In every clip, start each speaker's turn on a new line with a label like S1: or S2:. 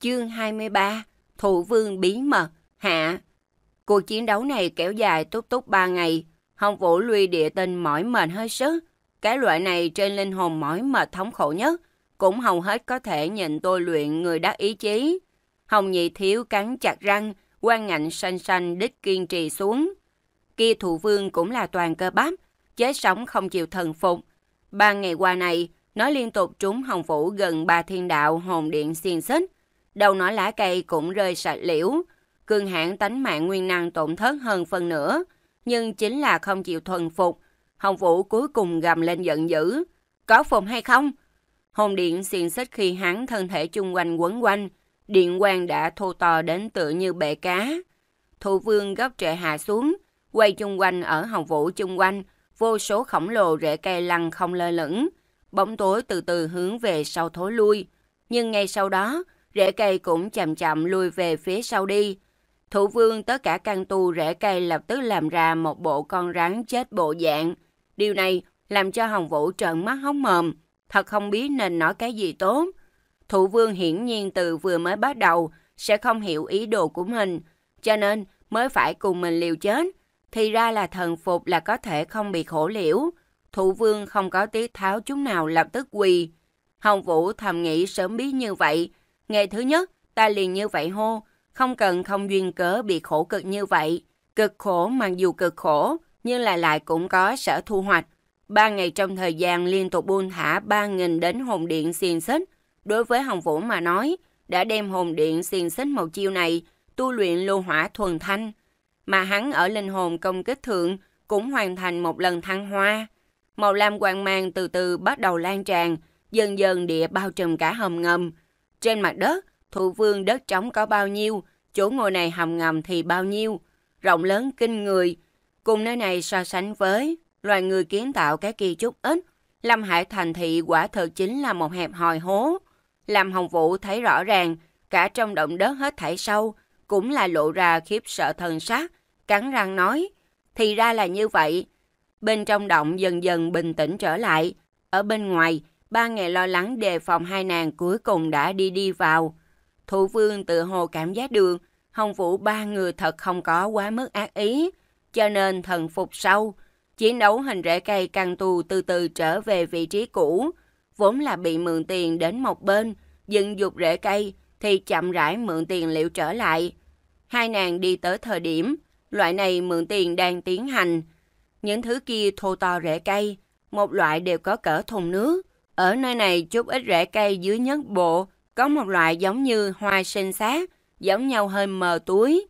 S1: Chương 23 Thủ vương bí mật Hạ Cuộc chiến đấu này kéo dài túc túc 3 ngày. Hồng Vũ lui địa tinh mỏi mệt hơi sức. Cái loại này trên linh hồn mỏi mệt thống khổ nhất. Cũng hầu hết có thể nhìn tôi luyện người đắc ý chí. Hồng Nhị Thiếu cắn chặt răng, quan ngạnh xanh xanh đích kiên trì xuống. Kia thủ vương cũng là toàn cơ bắp, chết sống không chịu thần phục. Ba ngày qua này, nó liên tục trúng Hồng Vũ gần ba thiên đạo hồn điện xiên xích đầu nỏ lá cây cũng rơi sạch liễu. Cường hãn tánh mạng nguyên năng tổn thất hơn phần nữa, nhưng chính là không chịu thuần phục. Hồng Vũ cuối cùng gầm lên giận dữ. Có phùng hay không? hồng điện xiên xích khi hắn thân thể chung quanh quấn quanh, điện quang đã thô to đến tựa như bể cá. Thủ vương gấp trệ hạ xuống, quay chung quanh ở hồng vũ chung quanh, vô số khổng lồ rễ cây lăn không lơ lửng. Bóng tối từ từ hướng về sau thối lui. Nhưng ngay sau đó, rễ cây cũng chậm chậm lui về phía sau đi. Thủ vương tới cả căn tu rễ cây lập tức làm ra một bộ con rắn chết bộ dạng. Điều này làm cho Hồng Vũ trợn mắt hóng mồm, thật không biết nên nói cái gì tốt. Thủ vương hiển nhiên từ vừa mới bắt đầu sẽ không hiểu ý đồ của mình, cho nên mới phải cùng mình liều chết. Thì ra là thần phục là có thể không bị khổ liễu. Thủ vương không có tiết tháo chúng nào lập tức quỳ. Hồng Vũ thầm nghĩ sớm biết như vậy, Ngày thứ nhất, ta liền như vậy hô, không cần không duyên cớ bị khổ cực như vậy. Cực khổ mặc dù cực khổ, nhưng lại lại cũng có sở thu hoạch. Ba ngày trong thời gian liên tục buôn thả 3.000 đến hồn điện xiên xích. Đối với Hồng Vũ mà nói, đã đem hồn điện xiên xích một chiêu này, tu luyện lưu hỏa thuần thanh. Mà hắn ở linh hồn công kích thượng cũng hoàn thành một lần thăng hoa. Màu lam quang mang từ từ bắt đầu lan tràn, dần dần địa bao trùm cả hầm ngầm, trên mặt đất, thụ vương đất trống có bao nhiêu, chỗ ngồi này hầm ngầm thì bao nhiêu, rộng lớn kinh người. Cùng nơi này so sánh với loài người kiến tạo cái kỳ chút ít, Lâm Hải thành thị quả thực chính là một hẹp hòi hố. Làm Hồng Vũ thấy rõ ràng, cả trong động đất hết thảy sâu, cũng là lộ ra khiếp sợ thần sắc, cắn răng nói, thì ra là như vậy. Bên trong động dần dần bình tĩnh trở lại, ở bên ngoài, ba ngày lo lắng đề phòng hai nàng cuối cùng đã đi đi vào. Thủ vương tự hồ cảm giác được Hồng Vũ ba người thật không có quá mức ác ý, cho nên thần phục sâu. Chiến đấu hình rễ cây căng tù từ từ trở về vị trí cũ, vốn là bị mượn tiền đến một bên, dựng dục rễ cây thì chậm rãi mượn tiền liệu trở lại. Hai nàng đi tới thời điểm, loại này mượn tiền đang tiến hành. Những thứ kia thô to rễ cây, một loại đều có cỡ thùng nước, ở nơi này chút ít rễ cây dưới nhất bộ, có một loại giống như hoa sinh sát, giống nhau hơi mờ túi.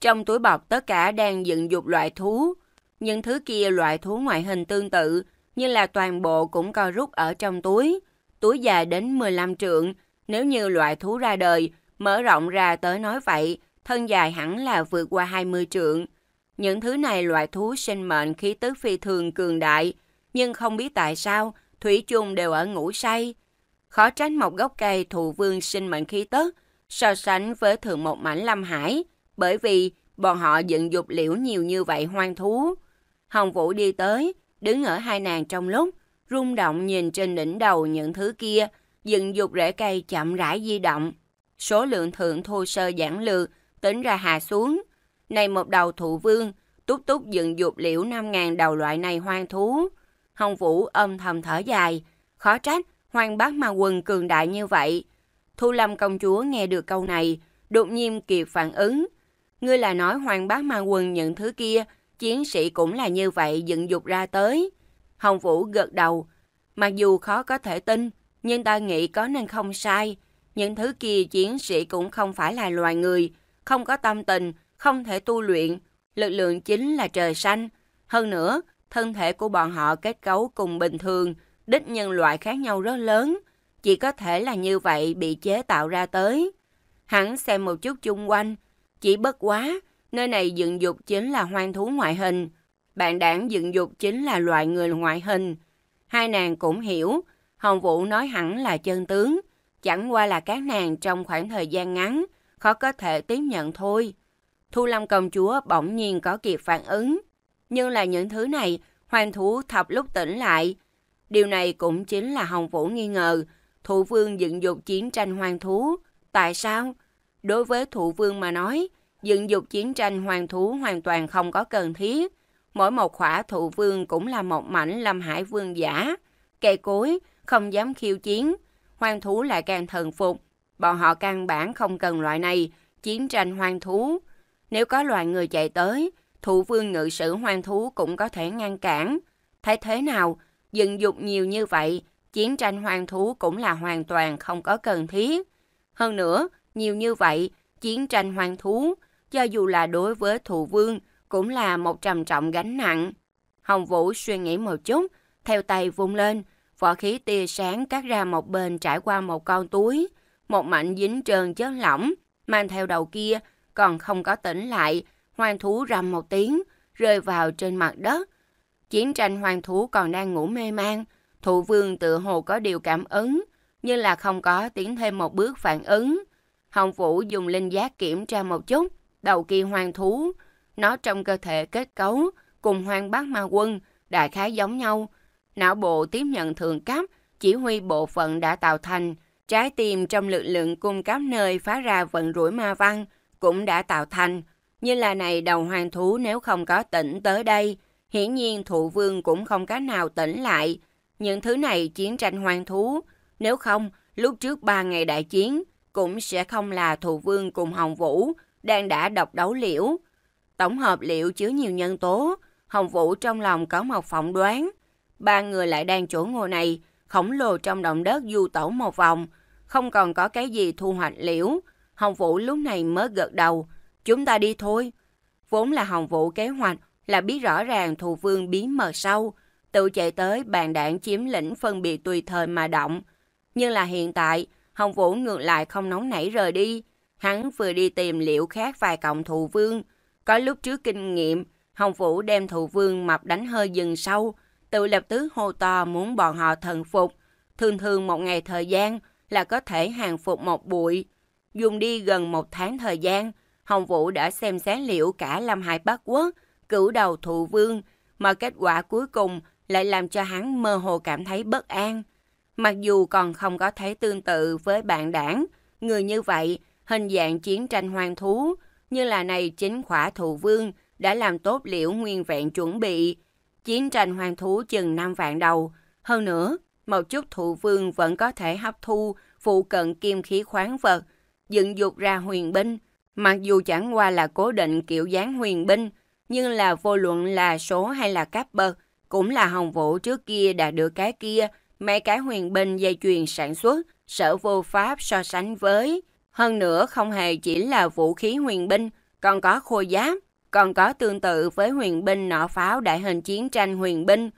S1: Trong túi bọc tất cả đang dựng dục loại thú, nhưng thứ kia loại thú ngoại hình tương tự, như là toàn bộ cũng co rút ở trong túi. Túi dài đến 15 trượng, nếu như loại thú ra đời, mở rộng ra tới nói vậy, thân dài hẳn là vượt qua 20 trượng. Những thứ này loại thú sinh mệnh khí tức phi thường cường đại, nhưng không biết tại sao thủy chung đều ở ngủ say. Khó tránh một gốc cây thụ vương sinh mệnh khí tức so sánh với thượng một mảnh lâm hải, bởi vì bọn họ dựng dục liễu nhiều như vậy hoang thú. Hồng Vũ đi tới, đứng ở hai nàng trong lúc, rung động nhìn trên đỉnh đầu những thứ kia, dựng dục rễ cây chậm rãi di động. Số lượng thượng thô sơ giản lược tính ra hạ xuống. Này một đầu thụ vương, túc túc dựng dục liễu 5.000 đầu loại này hoang thú. Hồng Vũ âm thầm thở dài. Khó trách, hoàng bác mà quần cường đại như vậy. Thu Lâm công chúa nghe được câu này, đột nhiên kịp phản ứng. Ngươi là nói hoàng bác ma quần nhận thứ kia, chiến sĩ cũng là như vậy dựng dục ra tới. Hồng Vũ gật đầu. Mặc dù khó có thể tin, nhưng ta nghĩ có nên không sai. Những thứ kia chiến sĩ cũng không phải là loài người, không có tâm tình, không thể tu luyện. Lực lượng chính là trời xanh. Hơn nữa, thân thể của bọn họ kết cấu cùng bình thường, đích nhân loại khác nhau rất lớn, chỉ có thể là như vậy bị chế tạo ra tới. Hắn xem một chút chung quanh, chỉ bất quá, nơi này dựng dục chính là hoang thú ngoại hình, bạn đảng dựng dục chính là loại người ngoại hình. Hai nàng cũng hiểu, Hồng Vũ nói hẳn là chân tướng, chẳng qua là các nàng trong khoảng thời gian ngắn, khó có thể tiếp nhận thôi. Thu Lâm công chúa bỗng nhiên có kịp phản ứng, nhưng là những thứ này hoàng thú thập lúc tỉnh lại. Điều này cũng chính là Hồng Vũ nghi ngờ, thụ vương dựng dục chiến tranh hoàng thú. Tại sao? Đối với thụ vương mà nói, dựng dục chiến tranh hoàng thú hoàn toàn không có cần thiết. Mỗi một khỏa thụ vương cũng là một mảnh lâm hải vương giả. Cây cối, không dám khiêu chiến. Hoàng thú lại càng thần phục. Bọn họ căn bản không cần loại này, chiến tranh hoàng thú. Nếu có loài người chạy tới, thủ vương ngự sử hoang thú cũng có thể ngăn cản. thế thế nào, dựng dục nhiều như vậy, chiến tranh hoang thú cũng là hoàn toàn không có cần thiết. Hơn nữa, nhiều như vậy, chiến tranh hoang thú, cho dù là đối với thủ vương, cũng là một trầm trọng gánh nặng. Hồng Vũ suy nghĩ một chút, theo tay vung lên, vỏ khí tia sáng cắt ra một bên trải qua một con túi, một mảnh dính trơn chớn lỏng, mang theo đầu kia, còn không có tỉnh lại, hoang thú rầm một tiếng, rơi vào trên mặt đất. Chiến tranh hoang thú còn đang ngủ mê man, thụ vương tự hồ có điều cảm ứng, nhưng là không có tiến thêm một bước phản ứng. Hồng Vũ dùng linh giác kiểm tra một chút, đầu kỳ hoang thú, nó trong cơ thể kết cấu cùng hoang bát ma quân đại khái giống nhau. Não bộ tiếp nhận thường cấp, chỉ huy bộ phận đã tạo thành, trái tim trong lực lượng cung cấp nơi phá ra vận rủi ma văn cũng đã tạo thành. Như là này đầu hoàng thú nếu không có tỉnh tới đây, hiển nhiên thụ vương cũng không cách nào tỉnh lại. Những thứ này chiến tranh hoàng thú, nếu không, lúc trước ba ngày đại chiến, cũng sẽ không là thụ vương cùng Hồng Vũ đang đã độc đấu liễu. Tổng hợp liệu chứa nhiều nhân tố, Hồng Vũ trong lòng có một phỏng đoán. Ba người lại đang chỗ ngồi này, khổng lồ trong động đất du tẩu một vòng, không còn có cái gì thu hoạch liễu. Hồng Vũ lúc này mới gật đầu, Chúng ta đi thôi. Vốn là hồng vũ kế hoạch là biết rõ ràng thù vương bí mờ sâu, tự chạy tới bàn đảng chiếm lĩnh phân biệt tùy thời mà động. Nhưng là hiện tại, Hồng Vũ ngược lại không nóng nảy rời đi. Hắn vừa đi tìm liệu khác vài cộng thù vương. Có lúc trước kinh nghiệm, Hồng Vũ đem thù vương mập đánh hơi dừng sâu, tự lập tứ hô to muốn bọn họ thần phục. Thường thường một ngày thời gian là có thể hàng phục một bụi. Dùng đi gần một tháng thời gian, Hồng Vũ đã xem xét liệu cả Lâm Hải Bắc Quốc, cửu đầu thụ vương, mà kết quả cuối cùng lại làm cho hắn mơ hồ cảm thấy bất an. Mặc dù còn không có thấy tương tự với bạn đảng, người như vậy, hình dạng chiến tranh hoang thú, như là này chính khỏa thụ vương đã làm tốt liệu nguyên vẹn chuẩn bị. Chiến tranh hoang thú chừng 5 vạn đầu. Hơn nữa, một chút thụ vương vẫn có thể hấp thu phụ cận kim khí khoáng vật, dựng dục ra huyền binh, Mặc dù chẳng qua là cố định kiểu dáng huyền binh, nhưng là vô luận là số hay là cáp bơ, cũng là hồng vũ trước kia đã được cái kia, mấy cái huyền binh dây chuyền sản xuất, sở vô pháp so sánh với. Hơn nữa không hề chỉ là vũ khí huyền binh, còn có khôi giáp, còn có tương tự với huyền binh nọ pháo đại hình chiến tranh huyền binh.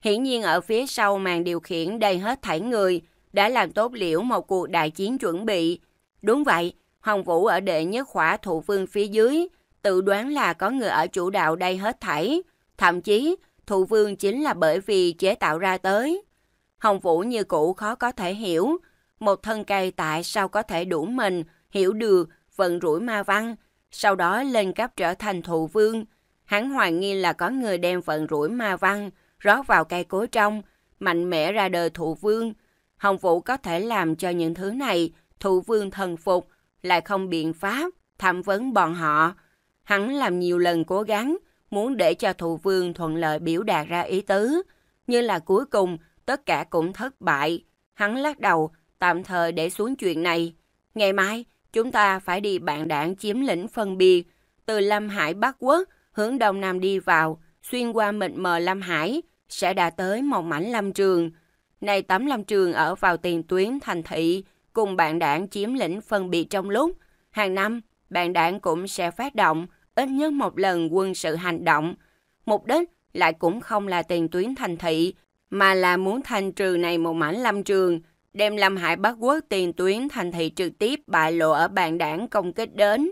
S1: Hiển nhiên ở phía sau màn điều khiển đầy hết thảy người, đã làm tốt liệu một cuộc đại chiến chuẩn bị. Đúng vậy, Hồng Vũ ở đệ nhất khỏa thụ vương phía dưới, tự đoán là có người ở chủ đạo đây hết thảy. Thậm chí, thụ vương chính là bởi vì chế tạo ra tới. Hồng Vũ như cũ khó có thể hiểu, một thân cây tại sao có thể đủ mình, hiểu được, vận rủi ma văn, sau đó lên cấp trở thành thụ vương. Hắn hoài nghi là có người đem vận rủi ma văn, rót vào cây cối trong, mạnh mẽ ra đời thụ vương. Hồng Vũ có thể làm cho những thứ này, thụ vương thần phục, lại không biện pháp thẩm vấn bọn họ. Hắn làm nhiều lần cố gắng, muốn để cho thụ vương thuận lợi biểu đạt ra ý tứ. Nhưng là cuối cùng, tất cả cũng thất bại. Hắn lắc đầu, tạm thời để xuống chuyện này. Ngày mai, chúng ta phải đi bạn đảng chiếm lĩnh phân biệt, từ Lâm Hải Bắc Quốc, hướng Đông Nam đi vào, xuyên qua mịn mờ Lâm Hải, sẽ đã tới một mảnh lâm trường. Này tấm lâm trường ở vào tiền tuyến thành thị, cùng bạn đảng chiếm lĩnh phân biệt trong lúc. Hàng năm, bạn đảng cũng sẽ phát động ít nhất một lần quân sự hành động. Mục đích lại cũng không là tiền tuyến thành thị, mà là muốn thanh trừ này một mảnh lâm trường, đem Lâm Hải Bắc Quốc tiền tuyến thành thị trực tiếp bại lộ ở bạn đảng công kích đến.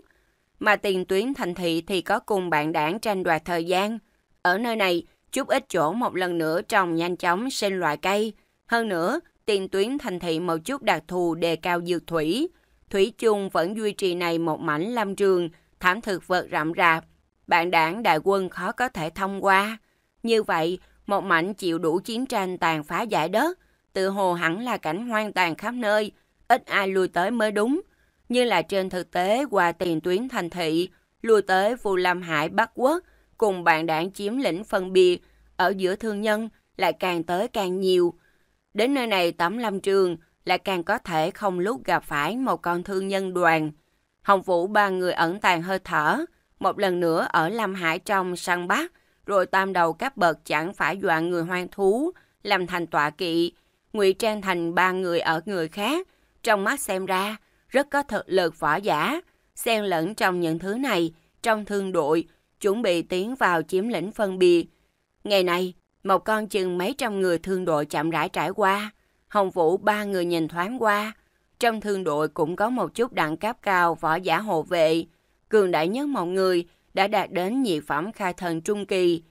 S1: Mà tiền tuyến thành thị thì có cùng bạn đảng tranh đoạt thời gian. Ở nơi này, chút ít chỗ một lần nữa trồng nhanh chóng sinh loại cây. Hơn nữa, tiền tuyến thành thị một chút đặc thù đề cao dược thủy. Thủy chung vẫn duy trì này một mảnh lâm trường, thảm thực vật rậm rạp. Bạn đảng đại quân khó có thể thông qua. Như vậy, một mảnh chịu đủ chiến tranh tàn phá giải đất, tự hồ hẳn là cảnh hoang tàn khắp nơi, ít ai lui tới mới đúng. Như là trên thực tế qua tiền tuyến thành thị, lui tới Vu lâm Hải Bắc Quốc, cùng bạn đảng chiếm lĩnh phân biệt, ở giữa thương nhân lại càng tới càng nhiều, Đến nơi này tấm lâm trường là càng có thể không lúc gặp phải một con thương nhân đoàn. Hồng Vũ ba người ẩn tàng hơi thở, một lần nữa ở Lâm Hải trong săn bắt, rồi tam đầu các bậc chẳng phải dọa người hoang thú, làm thành tọa kỵ, ngụy trang thành ba người ở người khác, trong mắt xem ra rất có thực lực võ giả, xen lẫn trong những thứ này, trong thương đội, chuẩn bị tiến vào chiếm lĩnh phân biệt. Ngày nay, một con chừng mấy trăm người thương đội chậm rãi trải qua. Hồng Vũ ba người nhìn thoáng qua. Trong thương đội cũng có một chút đẳng cấp cao võ giả hộ vệ. Cường đại nhất một người đã đạt đến nhị phẩm khai thần trung kỳ.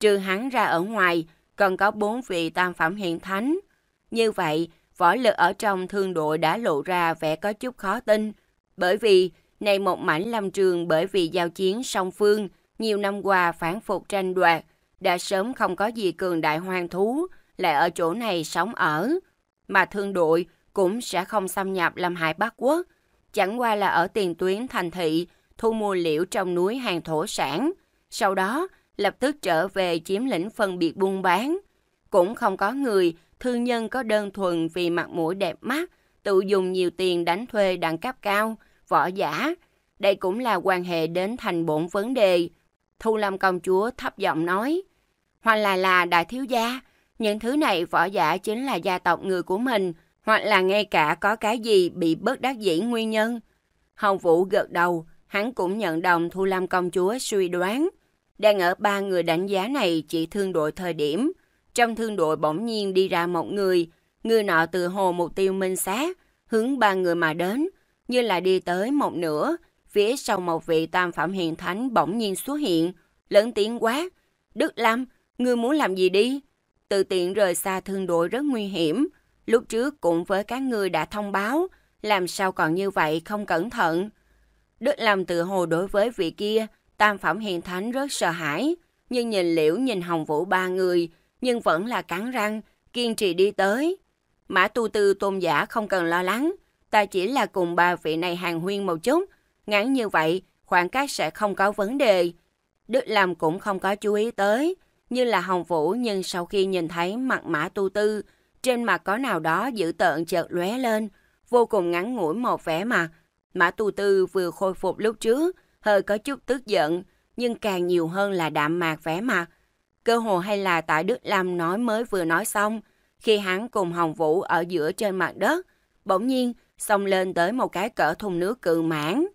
S1: Trừ hắn ra ở ngoài, còn có bốn vị tam phẩm hiện thánh. Như vậy, võ lực ở trong thương đội đã lộ ra vẻ có chút khó tin. Bởi vì, này một mảnh lâm trường bởi vì giao chiến song phương, nhiều năm qua phản phục tranh đoạt, đã sớm không có gì cường đại hoang thú, lại ở chỗ này sống ở. Mà thương đội cũng sẽ không xâm nhập làm hại Bắc Quốc, chẳng qua là ở tiền tuyến thành thị, thu mua liễu trong núi hàng thổ sản, sau đó lập tức trở về chiếm lĩnh phân biệt buôn bán. Cũng không có người, thương nhân có đơn thuần vì mặt mũi đẹp mắt, tự dùng nhiều tiền đánh thuê đẳng cấp cao, võ giả. Đây cũng là quan hệ đến thành bổn vấn đề. Thu Lâm công chúa thấp giọng nói. Hoặc là là đại thiếu gia, những thứ này võ giả chính là gia tộc người của mình, hoặc là ngay cả có cái gì bị bất đắc dĩ nguyên nhân. Hồng Vũ gật đầu, hắn cũng nhận đồng Thu Lâm công chúa suy đoán. Đang ở ba người đánh giá này chỉ thương đội thời điểm. Trong thương đội bỗng nhiên đi ra một người, người nọ từ hồ mục tiêu minh sát, hướng ba người mà đến, như là đi tới một nửa, Phía sau một vị tam phạm hiền thánh bỗng nhiên xuất hiện, lớn tiếng quá Đức Lâm, ngươi muốn làm gì đi? Tự tiện rời xa thương đội rất nguy hiểm. Lúc trước cũng với các ngươi đã thông báo, làm sao còn như vậy không cẩn thận. Đức Lâm tự hồ đối với vị kia, tam phẩm hiền thánh rất sợ hãi, nhưng nhìn liễu nhìn hồng vũ ba người, nhưng vẫn là cắn răng, kiên trì đi tới. Mã tu tư tôn giả không cần lo lắng, ta chỉ là cùng ba vị này hàng huyên một chút, Ngắn như vậy, khoảng cách sẽ không có vấn đề. Đức Lâm cũng không có chú ý tới, như là Hồng Vũ nhưng sau khi nhìn thấy mặt mã tu tư, trên mặt có nào đó dữ tợn chợt lóe lên, vô cùng ngắn ngủi một vẻ mặt. Mã tu tư vừa khôi phục lúc trước, hơi có chút tức giận, nhưng càng nhiều hơn là đạm mạc vẻ mặt. Cơ hồ hay là tại Đức Lâm nói mới vừa nói xong, khi hắn cùng Hồng Vũ ở giữa trên mặt đất, bỗng nhiên xông lên tới một cái cỡ thùng nước cự mãn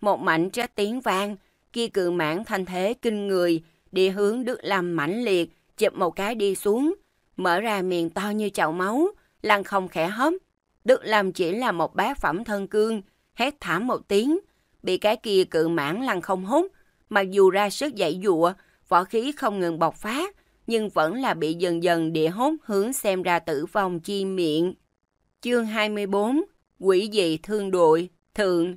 S1: một mảnh trách tiếng vang, kia cự mãn thanh thế kinh người, địa hướng Đức làm mãnh liệt, chụp một cái đi xuống, mở ra miệng to như chậu máu, lăn không khẽ hóm. Đức làm chỉ là một bá phẩm thân cương, hét thảm một tiếng, bị cái kia cự mãn lăn không hút, mặc dù ra sức dãy dụa, võ khí không ngừng bộc phát, nhưng vẫn là bị dần dần địa hốt hướng xem ra tử vong chi miệng. Chương 24 Quỷ dị thương đội Thượng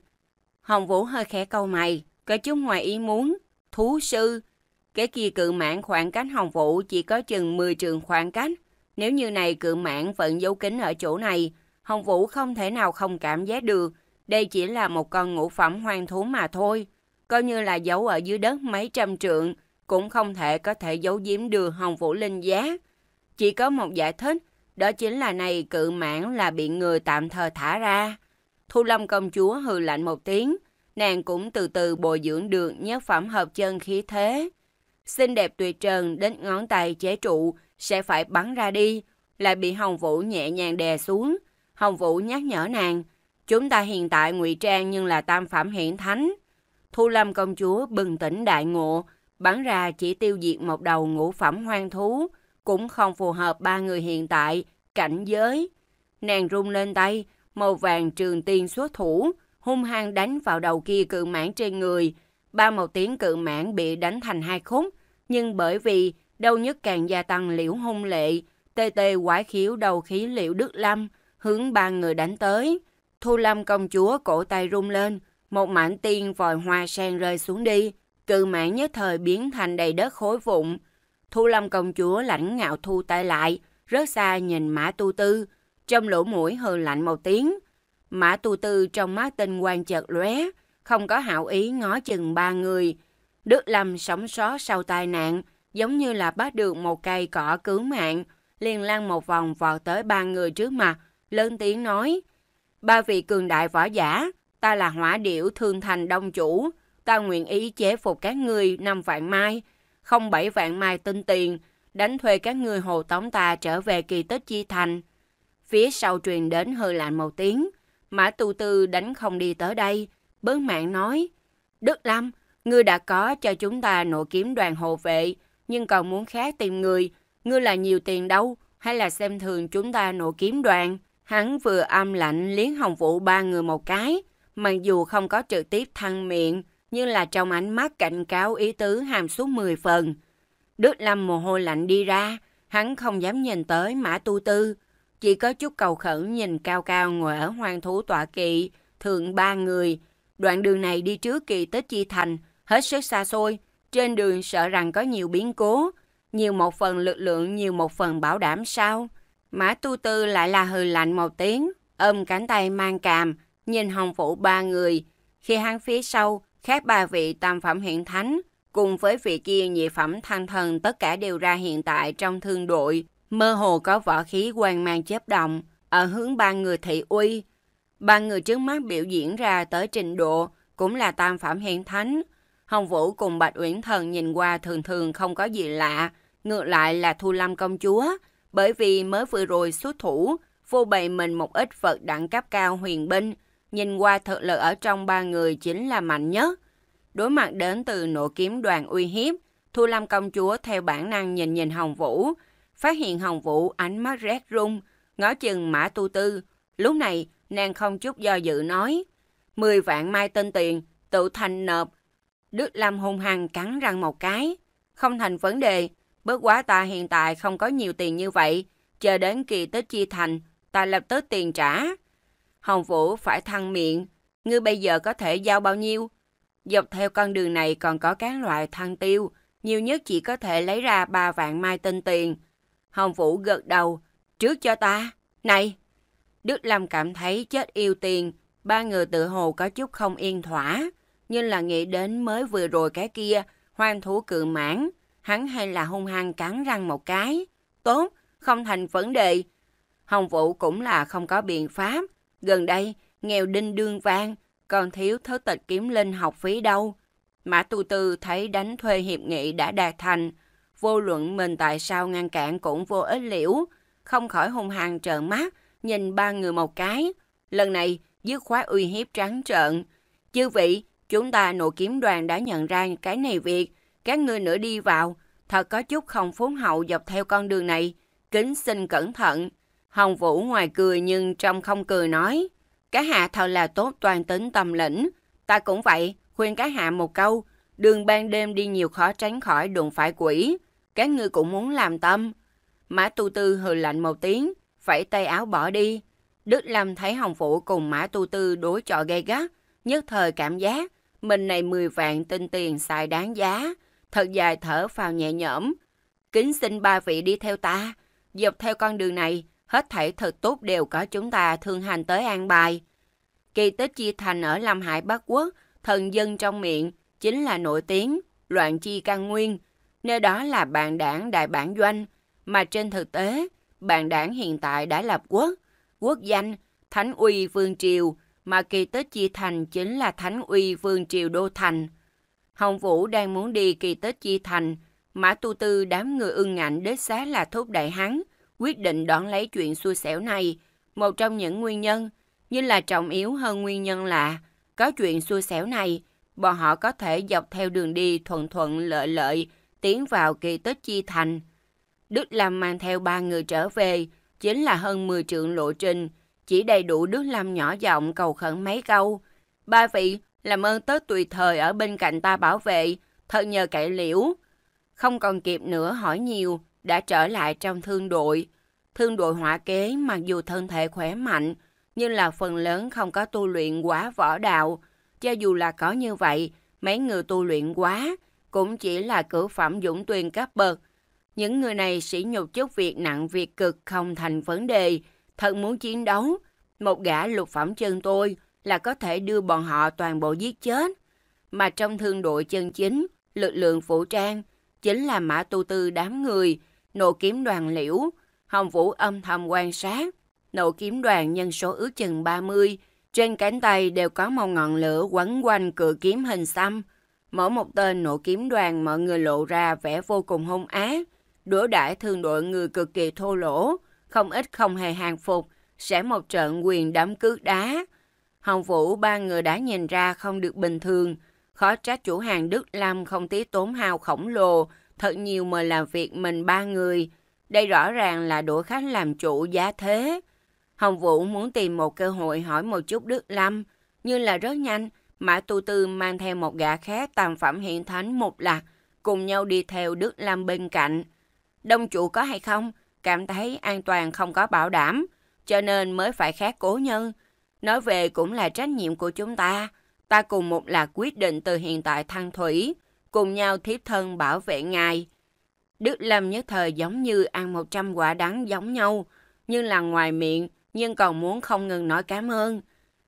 S1: Hồng Vũ hơi khẽ câu mày, có chút ngoài ý muốn. Thú sư, cái kia cự mạng khoảng cách Hồng Vũ chỉ có chừng 10 trường khoảng cách. Nếu như này cự mạng vẫn giấu kín ở chỗ này, Hồng Vũ không thể nào không cảm giác được. Đây chỉ là một con ngũ phẩm hoang thú mà thôi. Coi như là giấu ở dưới đất mấy trăm trượng, cũng không thể có thể giấu giếm được Hồng Vũ linh giá. Chỉ có một giải thích, đó chính là này cự mãn là bị người tạm thời thả ra. Thu Lâm công chúa hừ lạnh một tiếng, nàng cũng từ từ bồi dưỡng được nhất phẩm hợp chân khí thế. Xinh đẹp tuyệt trần đến ngón tay chế trụ sẽ phải bắn ra đi, lại bị Hồng Vũ nhẹ nhàng đè xuống. Hồng Vũ nhắc nhở nàng, chúng ta hiện tại ngụy trang nhưng là tam phẩm hiển thánh. Thu Lâm công chúa bừng tỉnh đại ngộ, bắn ra chỉ tiêu diệt một đầu ngũ phẩm hoang thú, cũng không phù hợp ba người hiện tại, cảnh giới. Nàng run lên tay, màu vàng trường tiên xuất thủ, hung hăng đánh vào đầu kia cự mãn trên người. Ba màu tiếng cự mãn bị đánh thành hai khúc, nhưng bởi vì đau nhức càng gia tăng liễu hung lệ, tê tê quái khiếu đầu khí liễu Đức Lâm, hướng ba người đánh tới. Thu Lâm công chúa cổ tay rung lên, một mảnh tiên vòi hoa sen rơi xuống đi, cự mãn nhất thời biến thành đầy đất khối vụn. Thu Lâm công chúa lãnh ngạo thu tay lại, rớt xa nhìn mã tu tư, trong lỗ mũi hừ lạnh một tiếng, mã tu tư trong mắt tinh quan chợt lóe, không có hảo ý ngó chừng ba người. Đức Lâm sống sót sau tai nạn, giống như là bắt được một cây cỏ cứu mạng, liền lan một vòng vọt tới ba người trước mặt, lớn tiếng nói, ba vị cường đại võ giả, ta là hỏa điểu thương thành đông chủ, ta nguyện ý chế phục các ngươi năm vạn mai, không bảy vạn mai tinh tiền, đánh thuê các ngươi hồ tống ta trở về kỳ tích chi thành. Phía sau truyền đến hơi lạnh một tiếng. Mã tu tư đánh không đi tới đây. Bớn mạng nói, Đức Lâm, ngươi đã có cho chúng ta nộ kiếm đoàn hộ vệ, nhưng còn muốn khác tìm người. Ngươi là nhiều tiền đâu, hay là xem thường chúng ta nộ kiếm đoàn? Hắn vừa âm lạnh liếng hồng vũ ba người một cái, mặc dù không có trực tiếp thăng miệng, nhưng là trong ánh mắt cảnh cáo ý tứ hàm số 10 phần. Đức Lâm mồ hôi lạnh đi ra, hắn không dám nhìn tới Mã Tu Tư, chỉ có chút cầu khẩn nhìn cao cao ngồi ở hoang thú tọa kỵ, thượng ba người. Đoạn đường này đi trước kỳ tới Chi Thành, hết sức xa xôi. Trên đường sợ rằng có nhiều biến cố, nhiều một phần lực lượng, nhiều một phần bảo đảm sao. Mã tu tư lại là hừ lạnh một tiếng, ôm cánh tay mang càm, nhìn hồng phụ ba người. Khi hang phía sau, khác ba vị tam phẩm hiện thánh, cùng với vị kia nhị phẩm thanh thần tất cả đều ra hiện tại trong thương đội mơ hồ có võ khí quang mang chớp động ở hướng ba người thị uy. Ba người trước mắt biểu diễn ra tới trình độ cũng là tam phẩm hiện thánh. Hồng Vũ cùng Bạch Uyển Thần nhìn qua thường thường không có gì lạ, ngược lại là Thu Lâm công chúa, bởi vì mới vừa rồi xuất thủ, vô bày mình một ít vật đẳng cấp cao huyền binh, nhìn qua thực lực ở trong ba người chính là mạnh nhất. Đối mặt đến từ nội kiếm đoàn uy hiếp, Thu Lâm công chúa theo bản năng nhìn nhìn Hồng Vũ, phát hiện Hồng Vũ ánh mắt rét rung ngó chừng Mã Tu Tư. Lúc này, nàng không chút do dự nói, mười vạn mai tên tiền, tự thành nộp. Đức Lâm hung hăng cắn răng một cái, không thành vấn đề, bớt quá ta hiện tại không có nhiều tiền như vậy, chờ đến kỳ tới chi thành, ta lập tức tiền trả. Hồng Vũ phải thăng miệng, ngươi bây giờ có thể giao bao nhiêu? Dọc theo con đường này còn có các loại thăng tiêu, nhiều nhất chỉ có thể lấy ra 3 vạn mai tinh tiền. Hồng Vũ gật đầu, trước cho ta. Này! Đức Lâm cảm thấy chết yêu tiền, ba người tự hồ có chút không yên thỏa. Nhưng là nghĩ đến mới vừa rồi cái kia, hoang thú cự mãn, hắn hay là hung hăng cắn răng một cái. Tốt, không thành vấn đề. Hồng Vũ cũng là không có biện pháp. Gần đây, nghèo đinh đương vang, còn thiếu thứ tịch kiếm linh học phí đâu. Mã Tu Tư thấy đánh thuê hiệp nghị đã đạt thành, vô luận mình tại sao ngăn cản cũng vô ích liễu, không khỏi hung hăng trợn mắt, nhìn ba người một cái. Lần này, dứt khoát uy hiếp trắng trợn. Chư vị, chúng ta nội kiếm đoàn đã nhận ra cái này việc, các ngươi nữa đi vào, thật có chút không phốn hậu dọc theo con đường này, kính xin cẩn thận. Hồng Vũ ngoài cười nhưng trong không cười nói, cái hạ thật là tốt toàn tính tâm lĩnh, ta cũng vậy, khuyên cái hạ một câu, đường ban đêm đi nhiều khó tránh khỏi đụng phải quỷ các ngươi cũng muốn làm tâm. Mã tu tư hừ lạnh một tiếng, phải tay áo bỏ đi. Đức Lâm thấy Hồng Phủ cùng Mã tu tư đối chọi gay gắt, nhất thời cảm giác mình này 10 vạn tinh tiền xài đáng giá. Thật dài thở vào nhẹ nhõm. Kính xin ba vị đi theo ta, dọc theo con đường này, hết thảy thật tốt đều có chúng ta thương hành tới an bài. Kỳ tích chi thành ở Lâm Hải Bắc Quốc, thần dân trong miệng, chính là nổi tiếng, loạn chi căn nguyên, Nơi đó là bạn đảng đại bản doanh, mà trên thực tế, bạn đảng hiện tại đã lập quốc, quốc danh Thánh Uy Vương Triều, mà kỳ tích Chi Thành chính là Thánh Uy Vương Triều Đô Thành. Hồng Vũ đang muốn đi kỳ tích Chi Thành, Mã Tu Tư đám người ưng ngạnh đế xá là thúc đại hắn, quyết định đón lấy chuyện xui xẻo này. Một trong những nguyên nhân, nhưng là trọng yếu hơn nguyên nhân là có chuyện xui xẻo này, bọn họ có thể dọc theo đường đi thuận thuận lợi lợi, tiến vào kỳ tích chi thành. Đức Lâm mang theo ba người trở về, chính là hơn 10 trượng lộ trình, chỉ đầy đủ Đức Lâm nhỏ giọng cầu khẩn mấy câu. Ba vị, làm ơn tớ tùy thời ở bên cạnh ta bảo vệ, thật nhờ cậy liễu. Không còn kịp nữa hỏi nhiều, đã trở lại trong thương đội. Thương đội hỏa kế mặc dù thân thể khỏe mạnh, nhưng là phần lớn không có tu luyện quá võ đạo. Cho dù là có như vậy, mấy người tu luyện quá, cũng chỉ là cử phẩm dũng tuyên cấp bậc. Những người này sỉ nhục chức việc nặng việc cực không thành vấn đề, thật muốn chiến đấu. Một gã lục phẩm chân tôi là có thể đưa bọn họ toàn bộ giết chết. Mà trong thương đội chân chính, lực lượng vũ trang, chính là mã tu tư đám người, nộ kiếm đoàn liễu, hồng vũ âm thầm quan sát. Nộ kiếm đoàn nhân số ước chừng 30, trên cánh tay đều có một ngọn lửa quấn quanh cự kiếm hình xăm, Mỗi một tên nộ kiếm đoàn mọi người lộ ra vẻ vô cùng hung ác, đối đãi thương đội người cực kỳ thô lỗ, không ít không hề hàng phục, sẽ một trận quyền đấm cước đá. Hồng Vũ ba người đã nhìn ra không được bình thường, khó trách chủ hàng Đức Lâm không tí tốn hao khổng lồ, thật nhiều mời làm việc mình ba người. Đây rõ ràng là đội khách làm chủ giá thế. Hồng Vũ muốn tìm một cơ hội hỏi một chút Đức Lâm, nhưng là rất nhanh, Mã Tu Tư mang theo một gã khác tàn phẩm hiện thánh một lạc, cùng nhau đi theo Đức Lam bên cạnh. Đông chủ có hay không? Cảm thấy an toàn không có bảo đảm, cho nên mới phải khác cố nhân. Nói về cũng là trách nhiệm của chúng ta. Ta cùng một là quyết định từ hiện tại thăng thủy, cùng nhau thiếp thân bảo vệ ngài. Đức Lâm nhất thời giống như ăn 100 quả đắng giống nhau, nhưng là ngoài miệng, nhưng còn muốn không ngừng nói cảm ơn.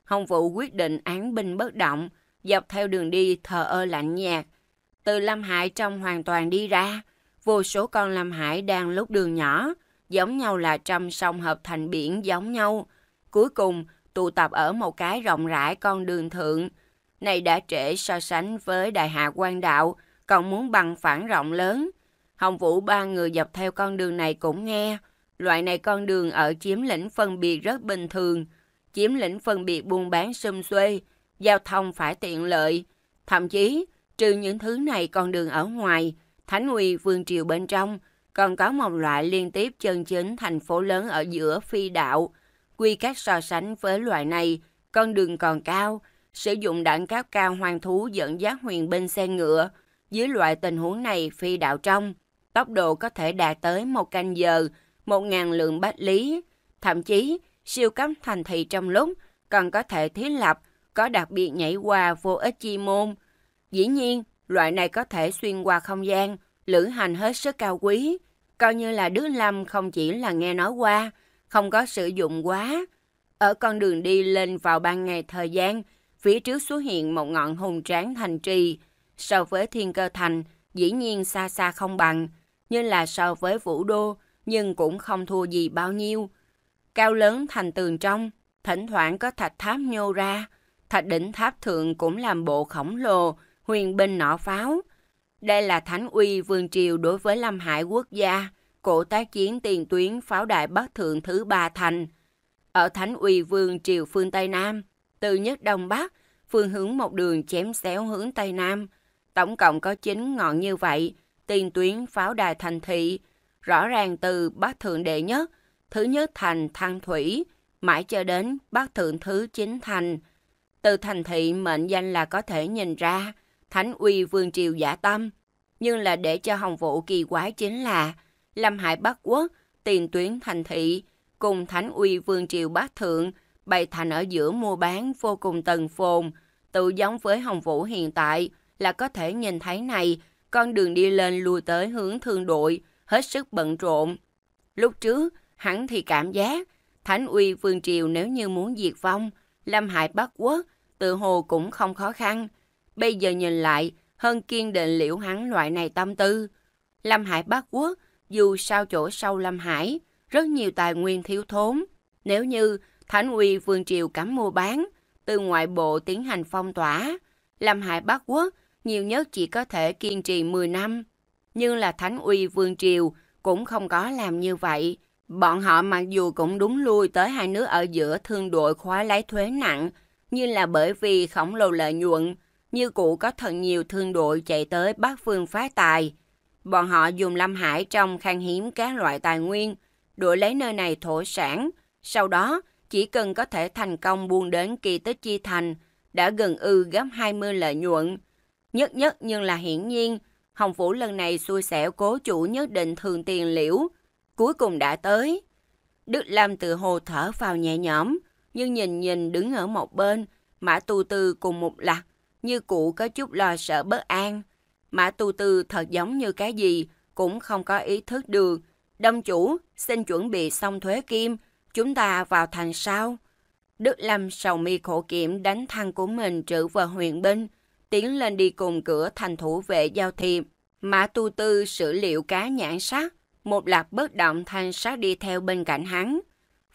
S1: Hồng Vũ quyết định án binh bất động, dọc theo đường đi thờ ơ lạnh nhạt. Từ Lâm Hải trong hoàn toàn đi ra, vô số con Lâm Hải đang lúc đường nhỏ, giống nhau là trăm sông hợp thành biển giống nhau. Cuối cùng, tụ tập ở một cái rộng rãi con đường thượng. Này đã trễ so sánh với đại hạ quan đạo, còn muốn bằng phản rộng lớn. Hồng Vũ ba người dọc theo con đường này cũng nghe, loại này con đường ở chiếm lĩnh phân biệt rất bình thường, chiếm lĩnh phân biệt buôn bán xum xuê, giao thông phải tiện lợi. Thậm chí, trừ những thứ này còn đường ở ngoài, Thánh Uy Vương Triều bên trong, còn có một loại liên tiếp chân chính thành phố lớn ở giữa phi đạo. Quy cách so sánh với loại này, con đường còn cao, sử dụng đạn cáp cao hoang thú dẫn dắt huyền binh xe ngựa. Dưới loại tình huống này phi đạo trong, tốc độ có thể đạt tới một canh giờ, một ngàn lượng bách lý. Thậm chí, siêu cấp thành thị trong lúc cần có thể thiết lập có đặc biệt nhảy qua vô ích chi môn. Dĩ nhiên, loại này có thể xuyên qua không gian, lữ hành hết sức cao quý, coi như là Đức Lâm không chỉ là nghe nói qua, không có sử dụng quá. Ở con đường đi lên vào ban ngày thời gian, phía trước xuất hiện một ngọn hùng tráng thành trì, so với thiên cơ thành, dĩ nhiên xa xa không bằng, nhưng là so với vũ đô, nhưng cũng không thua gì bao nhiêu cao lớn thành tường trong, thỉnh thoảng có thạch tháp nhô ra, thạch đỉnh tháp thượng cũng làm bộ khổng lồ, huyền binh nỏ pháo. Đây là thánh uy vương triều đối với Lâm Hải quốc gia, cổ tác chiến tiền tuyến pháo đại Bắc Thượng thứ ba thành. Ở thánh uy vương triều phương Tây Nam, từ nhất Đông Bắc, phương hướng một đường chém xéo hướng Tây Nam. Tổng cộng có 9 ngọn như vậy, tiền tuyến pháo đài thành thị, rõ ràng từ Bắc Thượng Đệ Nhất Thứ nhất thành Thăng Thủy, mãi cho đến bác thượng thứ chính thành. Từ thành thị mệnh danh là có thể nhìn ra, thánh uy vương triều giả tâm. Nhưng là để cho hồng vũ kỳ quái chính là Lâm Hải Bắc Quốc, tiền tuyến thành thị, cùng thánh uy vương triều bác thượng, bày thành ở giữa mua bán vô cùng tần phồn, tự giống với hồng vũ hiện tại là có thể nhìn thấy này, con đường đi lên lùi tới hướng thương đội, hết sức bận rộn. Lúc trước, Hắn thì cảm giác, Thánh uy Vương Triều nếu như muốn diệt vong, Lâm Hải Bắc Quốc, tự hồ cũng không khó khăn. Bây giờ nhìn lại, hơn kiên định liễu hắn loại này tâm tư. Lâm Hải Bắc Quốc, dù sao chỗ sâu Lâm Hải, rất nhiều tài nguyên thiếu thốn. Nếu như Thánh uy Vương Triều cấm mua bán, từ ngoại bộ tiến hành phong tỏa, Lâm Hải Bắc Quốc nhiều nhất chỉ có thể kiên trì 10 năm. Nhưng là Thánh uy Vương Triều cũng không có làm như vậy. Bọn họ mặc dù cũng đúng lui tới hai nước ở giữa thương đội khóa lấy thuế nặng, nhưng là bởi vì khổng lồ lợi nhuận, như cụ có thật nhiều thương đội chạy tới Bắc Phương phá tài. Bọn họ dùng Lâm Hải trong khan hiếm các loại tài nguyên, đuổi lấy nơi này thổ sản. Sau đó, chỉ cần có thể thành công buôn đến kỳ tích chi thành, đã gần ư gấp 20 lợi nhuận. Nhất nhất nhưng là hiển nhiên, Hồng Phủ lần này xui xẻo cố chủ nhất định thường tiền liễu, cuối cùng đã tới. Đức Lam tự hồ thở vào nhẹ nhõm, nhưng nhìn nhìn đứng ở một bên, Mã Tu Tư cùng một lạc, như cụ có chút lo sợ bất an. Mã Tu Tư thật giống như cái gì cũng không có ý thức được. Đông chủ, xin chuẩn bị xong thuế kim, chúng ta vào thành sau. Đức Lâm sầu mi khổ kiểm đánh thăng của mình trữ vào huyền binh, tiến lên đi cùng cửa thành thủ vệ giao thiệp. Mã Tu Tư sử liệu cá nhãn sắc, một lạc bất động thanh sát đi theo bên cạnh hắn.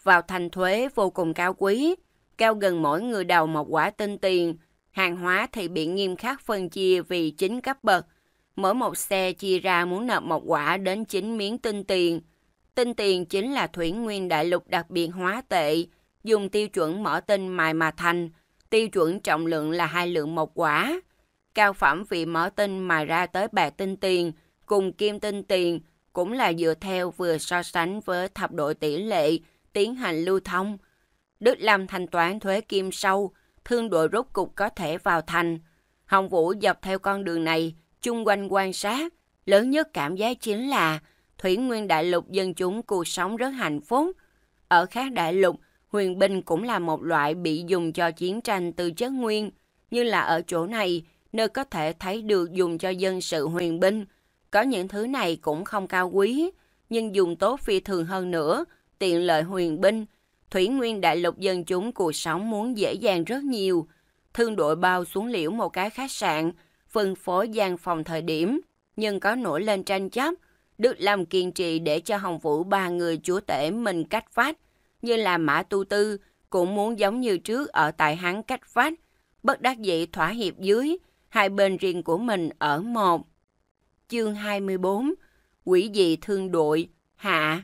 S1: Vào thành thuế vô cùng cao quý, cao gần mỗi người đầu một quả tinh tiền. Hàng hóa thì bị nghiêm khắc phân chia vì chính cấp bậc. Mỗi một xe chia ra muốn nợ một quả đến 9 miếng tinh tiền. Tinh tiền chính là thủy nguyên đại lục đặc biệt hóa tệ, dùng tiêu chuẩn mở tinh mài mà thành, tiêu chuẩn trọng lượng là hai lượng một quả. Cao phẩm vì mở tinh mài ra tới bạc tinh tiền, cùng kim tinh tiền, cũng là dựa theo vừa so sánh với thập đội tỷ lệ tiến hành lưu thông. Đức Lâm thanh toán thuế kim sâu, thương đội rốt cục có thể vào thành. Hồng Vũ dọc theo con đường này, chung quanh quan sát, lớn nhất cảm giác chính là thủy nguyên đại lục dân chúng cuộc sống rất hạnh phúc. Ở khác đại lục, huyền binh cũng là một loại bị dùng cho chiến tranh từ chất nguyên, như là ở chỗ này, nơi có thể thấy được dùng cho dân sự huyền binh, có những thứ này cũng không cao quý, nhưng dùng tốt phi thường hơn nữa, tiện lợi huyền binh. Thủy nguyên đại lục dân chúng cuộc sống muốn dễ dàng rất nhiều. Thương đội bao xuống liễu một cái khách sạn, phân phối gian phòng thời điểm, nhưng có nổi lên tranh chấp. Đức làm kiên trì để cho Hồng Vũ ba người chúa tể mình cách phát, như là Mã Tu Tư, cũng muốn giống như trước ở tại hắn cách phát, bất đắc dĩ thỏa hiệp dưới, hai bên riêng của mình ở một chương 24, quỷ dị thương đội, hạ.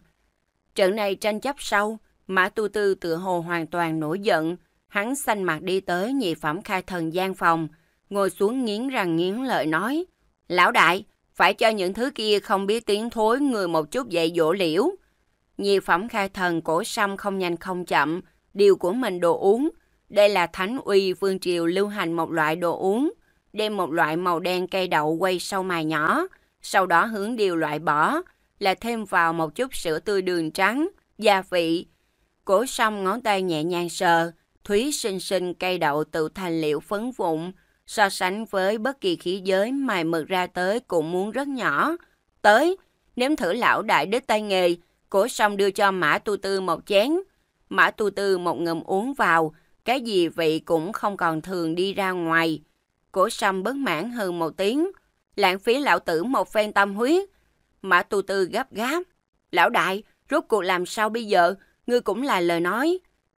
S1: Trận này tranh chấp sâu, Mã Tu Tư tự hồ hoàn toàn nổi giận. Hắn xanh mặt đi tới nhị phẩm khai thần gian phòng, ngồi xuống nghiến răng nghiến lợi nói. Lão đại, phải cho những thứ kia không biết tiếng thối người một chút dạy dỗ liễu. Nhị phẩm khai thần cổ xăm không nhanh không chậm, điều của mình đồ uống. Đây là thánh uy vương triều lưu hành một loại đồ uống, đem một loại màu đen cây đậu quay sau mài nhỏ, sau đó hướng điều loại bỏ, là thêm vào một chút sữa tươi đường trắng, gia vị. Cố xong ngón tay nhẹ nhàng sờ, Thúy xinh xinh cây đậu tự thành liệu phấn vụn, so sánh với bất kỳ khí giới mài mực ra tới cũng muốn rất nhỏ. Tới, nếm thử lão đại đích tay nghề, cố xong đưa cho Mã Tu Tư một chén. Mã Tu Tư một ngụm uống vào, cái gì vị cũng không còn thường đi ra ngoài. Cổ sâm bất mãn hơn một tiếng, lãng phí lão tử một phen tâm huyết. Mã tu tư gấp gáp. Lão đại, rốt cuộc làm sao bây giờ? Ngươi cũng là lời nói.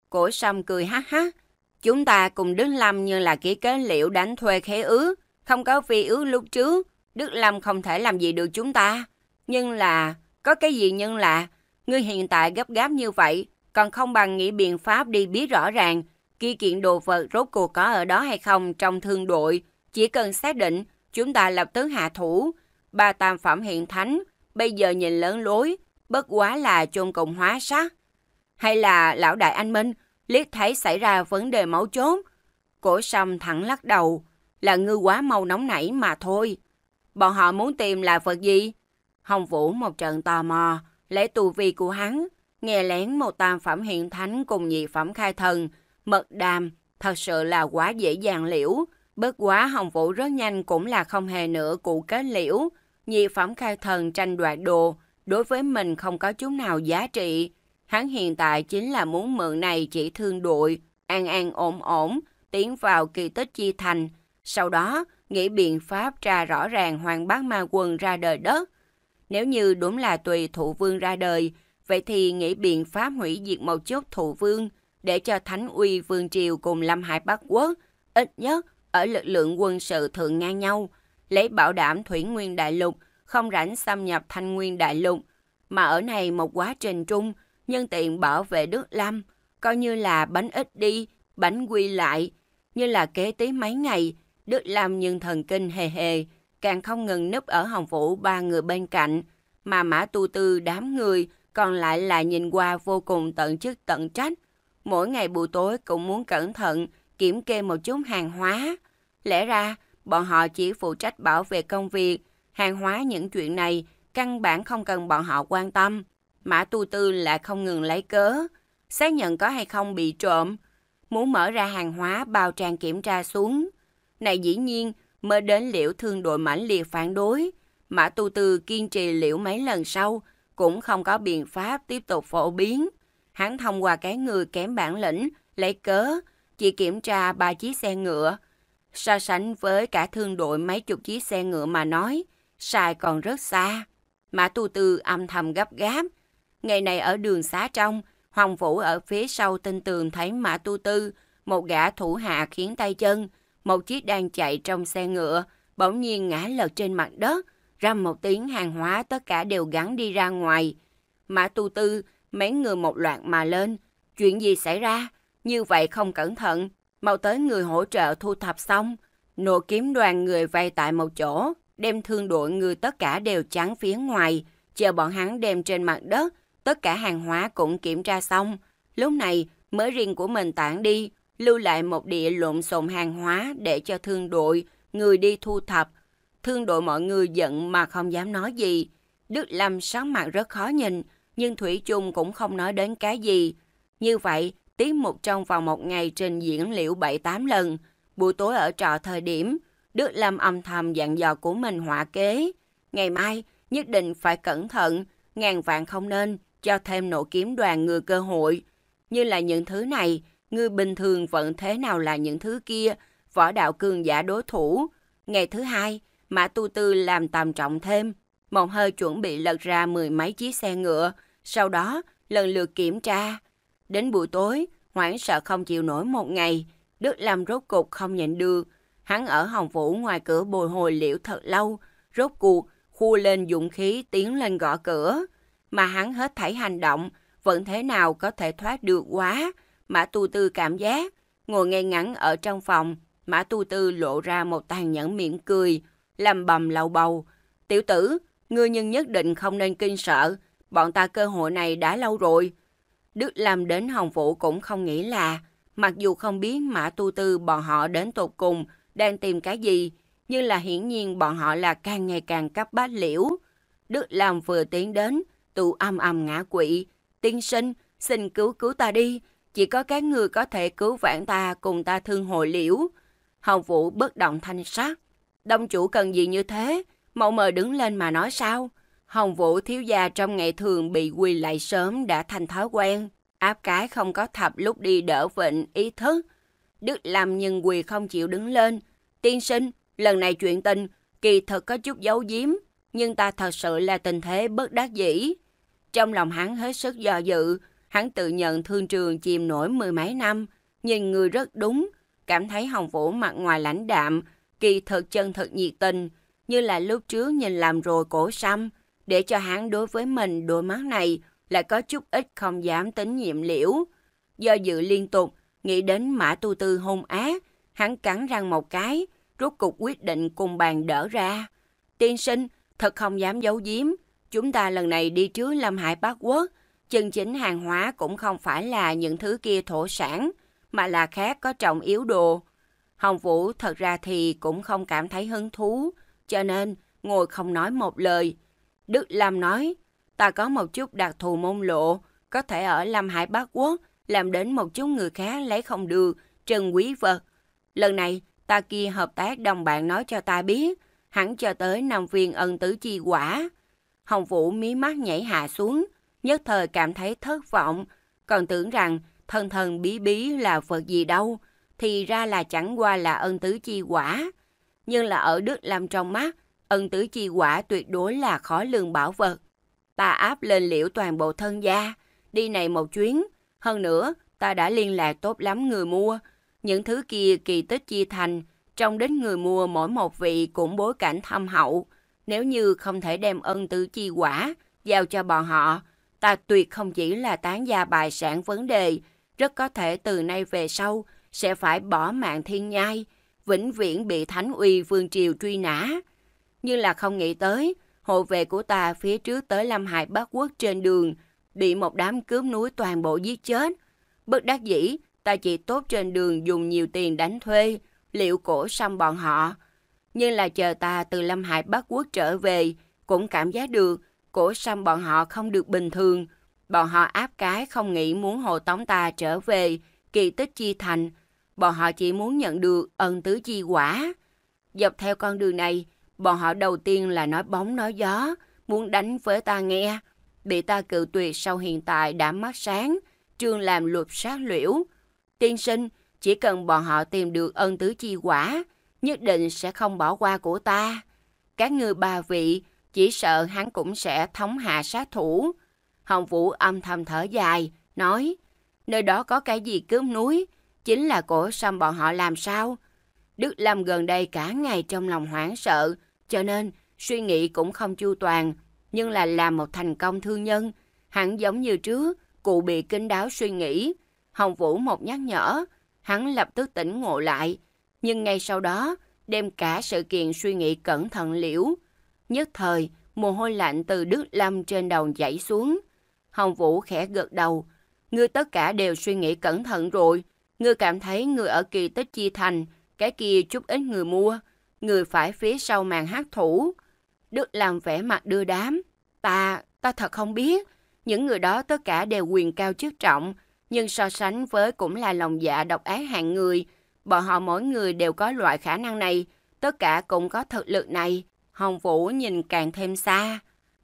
S1: Cổ sâm cười hát hát. Chúng ta cùng Đức Lâm như là ký kế liệu đánh thuê khế ứ. Không có phi ứ lúc trước. Đức Lâm không thể làm gì được chúng ta. Nhưng là... Có cái gì nhưng là... Ngươi hiện tại gấp gáp như vậy. Còn không bằng nghĩ biện pháp đi biết rõ ràng. Ký kiện đồ vật rốt cuộc có ở đó hay không trong thương đội. Chỉ cần xác định chúng ta lập tức hạ thủ. Ba tam phẩm hiện thánh, bây giờ nhìn lớn lối, bất quá là chôn cùng hóa sát. Hay là lão đại anh Minh liếc thấy xảy ra vấn đề máu chốt. Cổ sâm thẳng lắc đầu, là ngư quá mau nóng nảy mà thôi. Bọn họ muốn tìm là vật gì? Hồng Vũ một trận tò mò, lấy tu vi của hắn, nghe lén một tam phẩm hiện thánh cùng nhị phẩm khai thần, mật đàm, thật sự là quá dễ dàng liễu. Bất quá Hồng Vũ rất nhanh cũng là không hề nữa cụ kết liễu. Nhị phẩm khai thần tranh đoạt đồ, đối với mình không có chút nào giá trị. Hắn hiện tại chính là muốn mượn này chỉ thương đội, an an ổn ổn, tiến vào kỳ tích chi thành. Sau đó, nghĩ biện pháp tra rõ ràng hoàng bác ma quân ra đời đất. Nếu như đúng là tùy thủ vương ra đời, vậy thì nghĩ biện pháp hủy diệt một chút thủ vương để cho thánh uy vương triều cùng Lâm Hải Bắc Quốc, ít nhất ở lực lượng quân sự thường ngang nhau, lấy bảo đảm thủy nguyên đại lục, không rảnh xâm nhập thanh nguyên đại lục, mà ở này một quá trình trung, nhân tiện bảo vệ Đức Lâm, coi như là bánh ít đi, bánh quy lại, như là kế tí mấy ngày, Đức Lâm nhưng thần kinh hề hề, càng không ngừng núp ở hồng phủ ba người bên cạnh, mà mã tu tư đám người còn lại là nhìn qua vô cùng tận chức tận trách. Mỗi ngày buổi tối cũng muốn cẩn thận, kiểm kê một chút hàng hóa. Lẽ ra, bọn họ chỉ phụ trách bảo vệ công việc, hàng hóa những chuyện này căn bản không cần bọn họ quan tâm. Mã tu tư lại không ngừng lấy cớ, xác nhận có hay không bị trộm, muốn mở ra hàng hóa bao trang kiểm tra xuống. Này dĩ nhiên, mới đến liễu thương đội mãnh liệt phản đối, Mã tu tư kiên trì liễu mấy lần sau, cũng không có biện pháp tiếp tục phổ biến. Hắn thông qua cái người kém bản lĩnh, lấy cớ, chỉ kiểm tra ba chiếc xe ngựa. So sánh với cả thương đội mấy chục chiếc xe ngựa mà nói, sai còn rất xa. Mã Tu Tư âm thầm gấp gáp. Ngày này ở đường xá trong, Hoàng Vũ ở phía sau tinh tường thấy Mã Tu Tư, một gã thủ hạ khiến tay chân, một chiếc đang chạy trong xe ngựa, bỗng nhiên ngã lật trên mặt đất, rầm một tiếng hàng hóa tất cả đều gắn đi ra ngoài. Mã Tu Tư, mấy người một loạt mà lên. Chuyện gì xảy ra? Như vậy không cẩn thận, mau tới người hỗ trợ thu thập xong, nổ kiếm đoàn người vay tại một chỗ, đem thương đội người tất cả đều chắn phía ngoài, chờ bọn hắn đem trên mặt đất, tất cả hàng hóa cũng kiểm tra xong. Lúc này, mới riêng của mình tản đi, lưu lại một địa lộn xộn hàng hóa để cho thương đội, người đi thu thập. Thương đội mọi người giận mà không dám nói gì. Đức Lâm sáng mặt rất khó nhìn, nhưng Thủy chung cũng không nói đến cái gì. Như vậy, tiết mục trong vòng một ngày trình diễn liệu 7-8 lần. Buổi tối ở trọ thời điểm, Đức Lâm âm thầm dặn dò của mình họa kế. Ngày mai, nhất định phải cẩn thận, ngàn vạn không nên cho thêm nổ kiếm đoàn ngừa cơ hội. Như là những thứ này, người bình thường vẫn thế nào là những thứ kia, võ đạo cường giả đối thủ. Ngày thứ hai, Mã Tu Tư làm tầm trọng thêm. một hơi chuẩn bị lật ra mười mấy chiếc xe ngựa, sau đó lần lượt kiểm tra. Đến buổi tối, Hoảng sợ không chịu nổi một ngày. Đức Lâm rốt cục không nhịn được. Hắn ở Hồng Vũ ngoài cửa bồi hồi liễu thật lâu. Rốt cuộc, khu lên dụng khí tiến lên gõ cửa. Mà hắn hết thảy hành động, vẫn thế nào có thể thoát được quá. Mã tu tư cảm giác, ngồi ngay ngắn ở trong phòng. Mã tu tư lộ ra một tàn nhẫn miệng cười, làm bầm lầu bầu. Tiểu tử, ngươi nhưng nhất định không nên kinh sợ. Bọn ta cơ hội này đã lâu rồi. Đức Lâm đến Hồng Vũ cũng không nghĩ là, mặc dù không biết mã tu tư bọn họ đến tột cùng đang tìm cái gì, nhưng là hiển nhiên bọn họ là càng ngày càng cấp bách liễu. Đức Lâm vừa tiến đến, tụ âm âm ngã quỵ, tiên sinh, xin cứu cứu ta đi, chỉ có các người có thể cứu vãn ta cùng ta thương hồi liễu. Hồng Vũ bất động thanh sắc. Đông chủ cần gì như thế? Mậu mời đứng lên mà nói sao? Hồng Vũ thiếu gia trong ngày thường bị quỳ lại sớm đã thành thói quen. Áp cái không có thập lúc đi đỡ vịnh ý thức. Đức làm nhưng quỳ không chịu đứng lên. Tiên sinh, lần này chuyện tình, kỳ thật có chút giấu giếm, nhưng ta thật sự là tình thế bất đắc dĩ. Trong lòng hắn hết sức do dự, hắn tự nhận thương trường chìm nổi mười mấy năm, nhìn người rất đúng, cảm thấy Hồng Vũ mặt ngoài lãnh đạm, kỳ thật chân thật nhiệt tình, như là lúc trước nhìn làm rồi cổ xăm, để cho hắn đối với mình đôi mắt này lại có chút ít không dám tín nhiệm liễu. Do dự liên tục, nghĩ đến mã tu tư hung ác, hắn cắn răng một cái, rốt cục quyết định cùng bàn đỡ ra. Tiên sinh, thật không dám giấu giếm, chúng ta lần này đi trước Lâm Hải Bắc Quốc, chân chính hàng hóa cũng không phải là những thứ kia thổ sản, mà là khác có trọng yếu đồ. Hồng Vũ thật ra thì cũng không cảm thấy hứng thú, cho nên ngồi không nói một lời, Đức Lam nói, ta có một chút đặc thù môn lộ, có thể ở Lam Hải Bắc Quốc làm đến một chút người khác lấy không được, trần quý vật. Lần này, ta kia hợp tác đồng bạn nói cho ta biết, hẳn cho tới Nam Viên ân tứ chi quả. Hồng Vũ mí mắt nhảy hạ xuống, nhất thời cảm thấy thất vọng, còn tưởng rằng thần thần bí bí là vật gì đâu, thì ra là chẳng qua là ân tứ chi quả. Nhưng là ở Đức lam trong mắt, ân tứ chi quả tuyệt đối là khó lường bảo vật. Ta áp lên liễu toàn bộ thân gia, đi này một chuyến. Hơn nữa, ta đã liên lạc tốt lắm người mua. Những thứ kia kỳ tích chi thành, trong đến người mua mỗi một vị cũng bối cảnh thâm hậu. Nếu như không thể đem ân tứ chi quả giao cho bọn họ, ta tuyệt không chỉ là tán gia bài sản vấn đề, rất có thể từ nay về sau sẽ phải bỏ mạng thiên nhai, vĩnh viễn bị Thánh Uy Vương Triều truy nã như là không nghĩ tới, hộ vệ của ta phía trước tới Lâm Hải Bắc Quốc trên đường, bị một đám cướp núi toàn bộ giết chết. Bất đắc dĩ, ta chỉ tốt trên đường dùng nhiều tiền đánh thuê, liệu cổ xong bọn họ. Nhưng là chờ ta từ Lâm Hải Bắc Quốc trở về, cũng cảm giác được cổ xong bọn họ không được bình thường. Bọn họ áp cái không nghĩ muốn hộ tống ta trở về, kỳ tích chi thành. Bọn họ chỉ muốn nhận được ân tứ chi quả. Dọc theo con đường này, Bọn họ đầu tiên là nói bóng nói gió, muốn đánh với ta nghe. Bị ta cự tuyệt sau hiện tại đã mắt sáng, trương làm luật sát liễu. Tiên sinh, chỉ cần bọn họ tìm được ân tứ chi quả, nhất định sẽ không bỏ qua của ta. Các người bà vị, chỉ sợ hắn cũng sẽ thống hạ sát thủ. Hồng Vũ âm thầm thở dài, nói, nơi đó có cái gì cướp núi, chính là cổ xăm bọn họ làm sao. Đức Lâm gần đây cả ngày trong lòng hoảng sợ, cho nên, suy nghĩ cũng không chu toàn, nhưng là làm một thành công thương nhân. Hắn giống như trước, cụ bị kinh đáo suy nghĩ. Hồng Vũ một nhắc nhở, hắn lập tức tỉnh ngộ lại. Nhưng ngay sau đó, đem cả sự kiện suy nghĩ cẩn thận liễu. Nhất thời, mồ hôi lạnh từ Đức Lâm trên đầu chảy xuống. Hồng Vũ khẽ gật đầu. Ngươi tất cả đều suy nghĩ cẩn thận rồi. Ngươi cảm thấy người ở kỳ tích chi thành, cái kia chút ít người mua người phải phía sau màn hát thủ. Đức làm vẻ mặt đưa đám. Ta, ta thật không biết. Những người đó tất cả đều quyền cao chức trọng, nhưng so sánh với cũng là lòng dạ độc ác hạng người. Bọn họ mỗi người đều có loại khả năng này, tất cả cũng có thực lực này. Hồng Vũ nhìn càng thêm xa.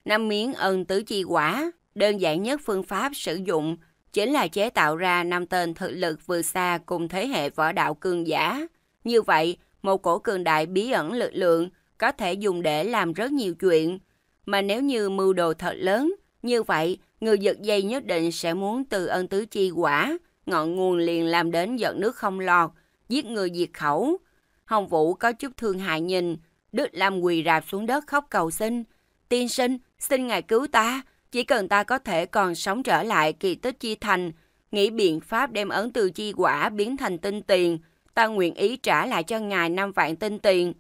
S1: Năm miếng ân tứ chi quả, đơn giản nhất phương pháp sử dụng chính là chế tạo ra năm tên thực lực vừa xa cùng thế hệ võ đạo cường giả. Như vậy, một cổ cường đại bí ẩn lực lượng có thể dùng để làm rất nhiều chuyện. Mà nếu như mưu đồ thật lớn, như vậy người giật dây nhất định sẽ muốn từ ân tứ chi quả, ngọn nguồn liền làm đến giận nước không lọt, giết người diệt khẩu. Hồng Vũ có chút thương hại nhìn, Đức Lam quỳ rạp xuống đất khóc cầu xin. Tiên sinh, xin ngài cứu ta, chỉ cần ta có thể còn sống trở lại kỳ tích chi thành, nghĩ biện pháp đem ấn từ chi quả biến thành tinh tiền, ta nguyện ý trả lại cho ngài năm vạn tinh tiền.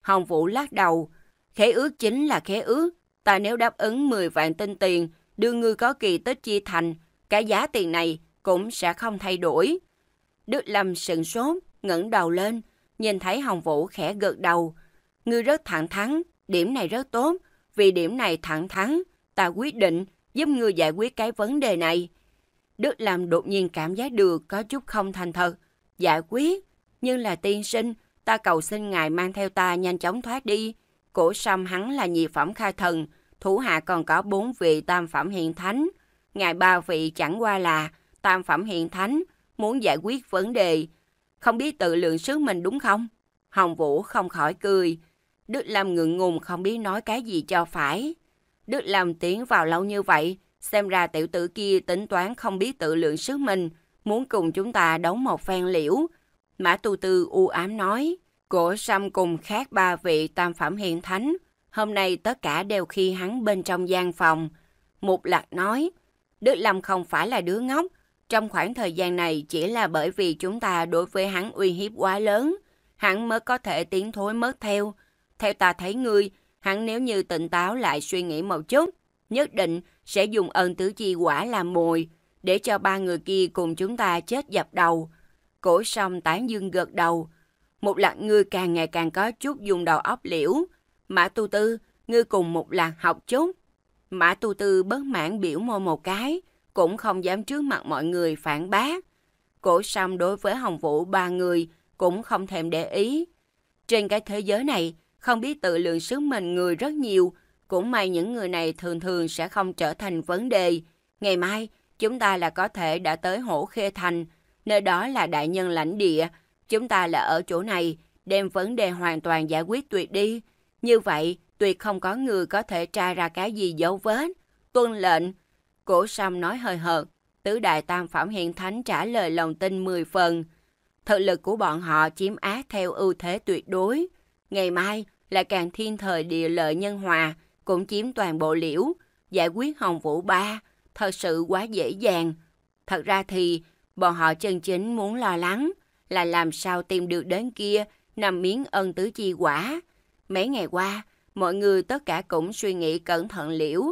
S1: Hồng Vũ lắc đầu, khế ước chính là khế ước, ta nếu đáp ứng 10 vạn tinh tiền, đưa ngươi có kỳ tích chi thành, cả giá tiền này cũng sẽ không thay đổi. Đức Lâm sừng sốt, ngẩng đầu lên, nhìn thấy Hồng Vũ khẽ gật đầu. Ngươi rất thẳng thắn, điểm này rất tốt, vì điểm này thẳng thắn, ta quyết định giúp ngươi giải quyết cái vấn đề này. Đức Lâm đột nhiên cảm giác được có chút không thành thật. Giải quyết, nhưng là tiên sinh, ta cầu xin ngài mang theo ta nhanh chóng thoát đi. Cổ sâm hắn là nhị phẩm khai thần, thủ hạ còn có bốn vị tam phẩm hiện thánh. Ngài ba vị chẳng qua là tam phẩm hiện thánh, muốn giải quyết vấn đề. Không biết tự lượng sức mình đúng không? Hồng Vũ không khỏi cười. Đức Lâm ngượng ngùng không biết nói cái gì cho phải. Đức Lâm tiến vào lâu như vậy, xem ra tiểu tử kia tính toán không biết tự lượng sức mình, muốn cùng chúng ta đấu một phen liễu. Mã Tu Tư u ám nói, cổ xăm cùng khác ba vị tam phẩm hiện thánh, hôm nay tất cả đều khi hắn bên trong gian phòng. Mục Lạc nói, Đức Lâm không phải là đứa ngốc, trong khoảng thời gian này chỉ là bởi vì chúng ta đối với hắn uy hiếp quá lớn, hắn mới có thể tiến thối mất theo. Theo ta thấy ngươi, hắn nếu như tỉnh táo lại suy nghĩ một chút, nhất định sẽ dùng ơn tứ chi quả làm mồi, để cho ba người kia cùng chúng ta chết dập đầu. Cổ sông tán dương gật đầu. Một loạt ngươi càng ngày càng có chút dùng đầu óc liễu. Mã tu tư, ngươi cùng một loạt học chút. Mã tu tư bất mãn biểu môi một cái, cũng không dám trước mặt mọi người phản bác. Cổ sâm đối với Hồng Vũ ba người cũng không thèm để ý. Trên cái thế giới này, không biết tự lượng sức mình người rất nhiều, cũng may những người này thường thường sẽ không trở thành vấn đề. Ngày mai, chúng ta là có thể đã tới hổ khê thành, Nơi đó là đại nhân lãnh địa, chúng ta là ở chỗ này, đem vấn đề hoàn toàn giải quyết tuyệt đi. Như vậy, tuyệt không có người có thể tra ra cái gì dấu vết. Tuân lệnh, cổ sâm nói hơi hợt, tứ đại tam phẩm hiện thánh trả lời lòng tin 10 phần. Thực lực của bọn họ chiếm á theo ưu thế tuyệt đối. Ngày mai là càng thiên thời địa lợi nhân hòa, cũng chiếm toàn bộ liễu, giải quyết Hồng Vũ Ba, thật sự quá dễ dàng. Thật ra thì Bọn họ chân chính muốn lo lắng là làm sao tìm được đến kia nằm miếng ân tứ chi quả. Mấy ngày qua, mọi người tất cả cũng suy nghĩ cẩn thận liễu,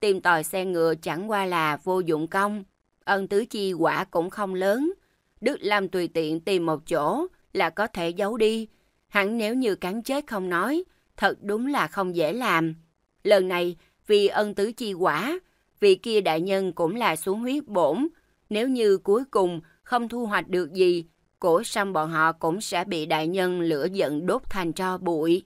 S1: tìm tòi xe ngựa chẳng qua là vô dụng công. Ân tứ chi quả cũng không lớn. Đức Lam tùy tiện tìm một chỗ là có thể giấu đi. Hẳn nếu như cắn chết không nói, thật đúng là không dễ làm. Lần này, vì ân tứ chi quả, vị kia đại nhân cũng là xuống huyết bổn, nếu như cuối cùng không thu hoạch được gì, cổ xăm bọn họ cũng sẽ bị đại nhân lửa giận đốt thành tro bụi.